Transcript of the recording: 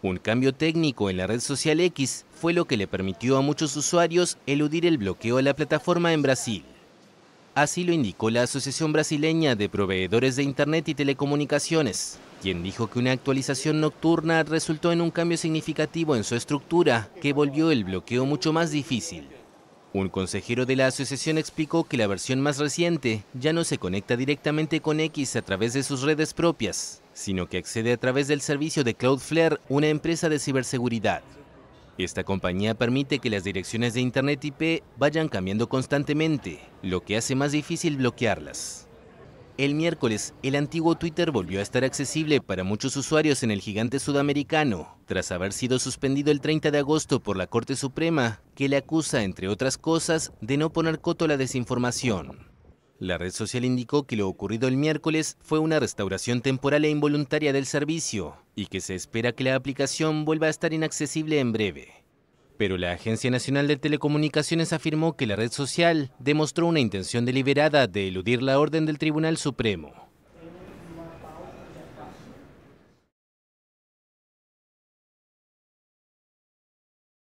Un cambio técnico en la red social X fue lo que le permitió a muchos usuarios eludir el bloqueo a la plataforma en Brasil. Así lo indicó la Asociación Brasileña de Proveedores de Internet y Telecomunicaciones, quien dijo que una actualización nocturna resultó en un cambio significativo en su estructura que volvió el bloqueo mucho más difícil. Un consejero de la asociación explicó que la versión más reciente ya no se conecta directamente con X a través de sus redes propias, sino que accede a través del servicio de Cloudflare, una empresa de ciberseguridad. Esta compañía permite que las direcciones de Internet IP vayan cambiando constantemente, lo que hace más difícil bloquearlas. El miércoles, el antiguo Twitter volvió a estar accesible para muchos usuarios en el gigante sudamericano, tras haber sido suspendido el 30 de agosto por la Corte Suprema, que le acusa, entre otras cosas, de no poner coto a la desinformación. La red social indicó que lo ocurrido el miércoles fue una restauración temporal e involuntaria del servicio, y que se espera que la aplicación vuelva a estar inaccesible en breve. Pero la Agencia Nacional de Telecomunicaciones afirmó que la red social demostró una intención deliberada de eludir la orden del Tribunal Supremo.